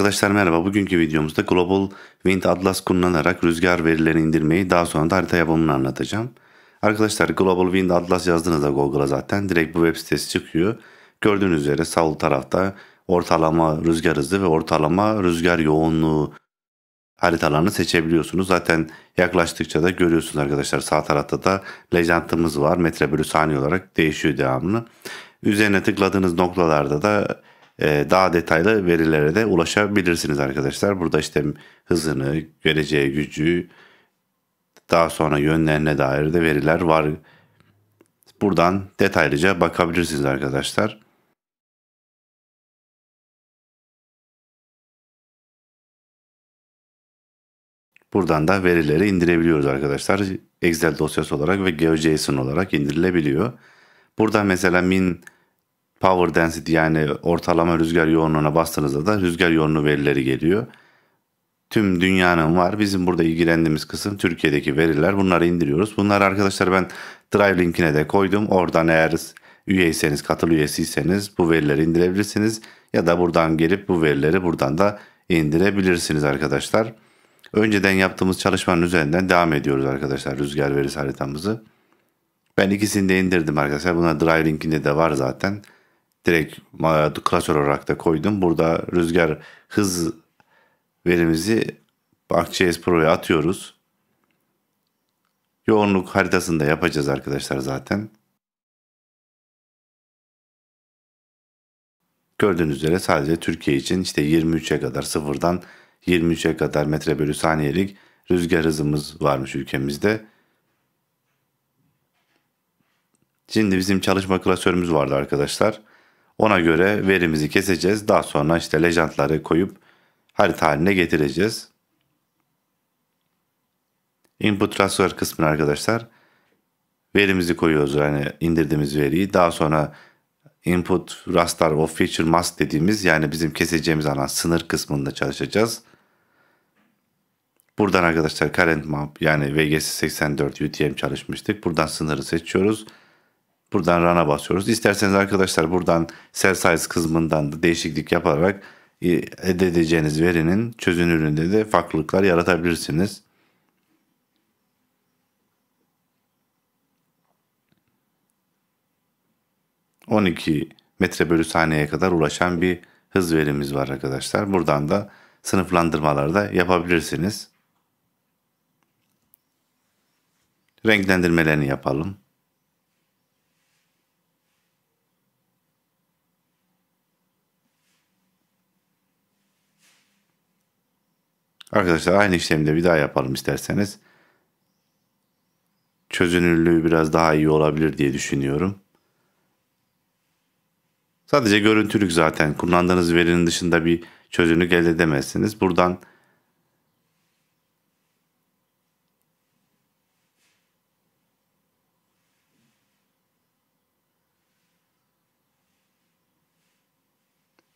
Arkadaşlar merhaba. Bugünkü videomuzda Global Wind Atlas kullanarak rüzgar verilerini indirmeyi daha sonra da harita yapımını anlatacağım. Arkadaşlar Global Wind Atlas yazdığınızda Google'a zaten direkt bu web sitesi çıkıyor. Gördüğünüz üzere sol tarafta ortalama rüzgar hızı ve ortalama rüzgar yoğunluğu haritalarını seçebiliyorsunuz. Zaten yaklaştıkça da görüyorsunuz arkadaşlar sağ tarafta da lejantımız var. Metre bölü saniye olarak değişiyor devamlı. Üzerine tıkladığınız noktalarda da ee, daha detaylı verilere de ulaşabilirsiniz arkadaşlar. Burada işte hızını, göreceği gücü, daha sonra yönlerine dair de veriler var. Buradan detaylıca bakabilirsiniz arkadaşlar. Buradan da verileri indirebiliyoruz arkadaşlar. Excel dosyası olarak ve GeoJSON olarak indirilebiliyor. Burada mesela min power density yani ortalama rüzgar yoğunluğuna bastığınızda da rüzgar yoğunluğu verileri geliyor. Tüm dünyanın var. Bizim burada ilgilendiğimiz kısım Türkiye'deki veriler. Bunları indiriyoruz. Bunları arkadaşlar ben Drive linkine de koydum. Oradan eğer üyeyseniz, katıl üyesiyseniz bu verileri indirebilirsiniz. Ya da buradan gelip bu verileri buradan da indirebilirsiniz arkadaşlar. Önceden yaptığımız çalışmanın üzerinden devam ediyoruz arkadaşlar rüzgar verisi haritamızı. Ben ikisini de indirdim arkadaşlar. Bunlar Drive linkinde de var zaten direkt e, klasör olarak da koydum. Burada rüzgar hız verimizi ArcGIS Pro'ya atıyoruz. Yoğunluk haritasını da yapacağız arkadaşlar zaten. Gördüğünüz üzere sadece Türkiye için işte 23'e kadar sıfırdan 23'e kadar metre bölü saniyelik rüzgar hızımız varmış ülkemizde. Şimdi bizim çalışma klasörümüz vardı arkadaşlar. Ona göre verimizi keseceğiz. Daha sonra işte lejantları koyup harita haline getireceğiz. Input transfer kısmına arkadaşlar verimizi koyuyoruz. Yani indirdiğimiz veriyi. Daha sonra input raster of feature mask dediğimiz yani bizim keseceğimiz ana sınır kısmında çalışacağız. Buradan arkadaşlar current map yani VGS84 UTM çalışmıştık. Buradan sınırı seçiyoruz. Buradan rana basıyoruz. İsterseniz arkadaşlar buradan cell size kısmından da değişiklik yaparak e, elde edeceğiniz verinin çözünürlüğünde de farklılıklar yaratabilirsiniz. ...12 metre bölü saniyeye kadar ulaşan bir hız verimiz var arkadaşlar. Buradan da sınıflandırmaları da yapabilirsiniz. Renklendirmelerini yapalım. Arkadaşlar aynı işlemde bir daha yapalım isterseniz. Çözünürlüğü biraz daha iyi olabilir diye düşünüyorum. Sadece görüntülük zaten. Kullandığınız verinin dışında bir çözünürlük elde edemezsiniz. Buradan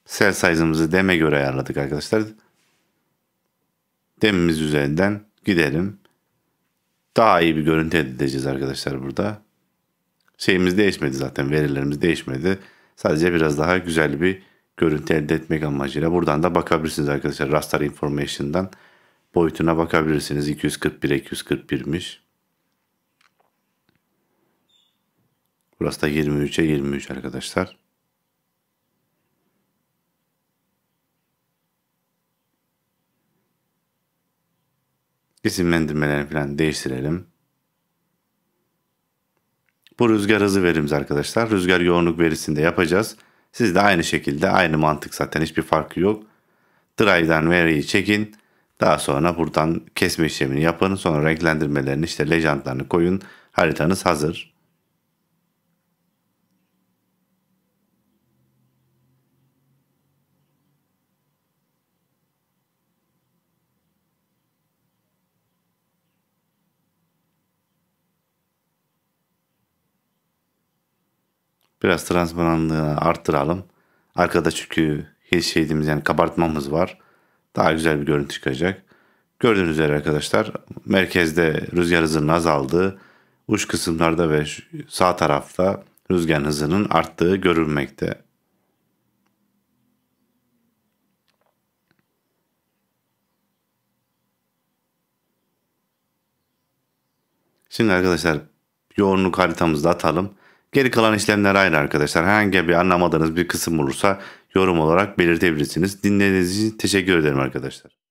cell size'ımızı deme göre ayarladık arkadaşlar demimiz üzerinden gidelim. Daha iyi bir görüntü elde edeceğiz arkadaşlar burada. Şeyimiz değişmedi zaten verilerimiz değişmedi. Sadece biraz daha güzel bir görüntü elde etmek amacıyla buradan da bakabilirsiniz arkadaşlar. Raster Information'dan boyutuna bakabilirsiniz. 241 241'miş. Burası da 23'e 23 arkadaşlar. isimlendirmelerini falan değiştirelim. Bu rüzgar hızı verimiz arkadaşlar. Rüzgar yoğunluk verisinde yapacağız. Siz de aynı şekilde aynı mantık zaten hiçbir farkı yok. Drive'dan veriyi çekin. Daha sonra buradan kesme işlemini yapın. Sonra renklendirmelerini işte lejantlarını koyun. Haritanız hazır. Biraz transparanlığı arttıralım. Arkada çünkü hiç şeyimiz yani kabartmamız var. Daha güzel bir görüntü çıkacak. Gördüğünüz üzere arkadaşlar merkezde rüzgar hızının azaldığı, uç kısımlarda ve sağ tarafta rüzgar hızının arttığı görülmekte. Şimdi arkadaşlar yoğunluk haritamızda atalım. Geri kalan işlemler aynı arkadaşlar. Herhangi bir anlamadığınız bir kısım olursa yorum olarak belirtebilirsiniz. Dinlediğiniz için teşekkür ederim arkadaşlar.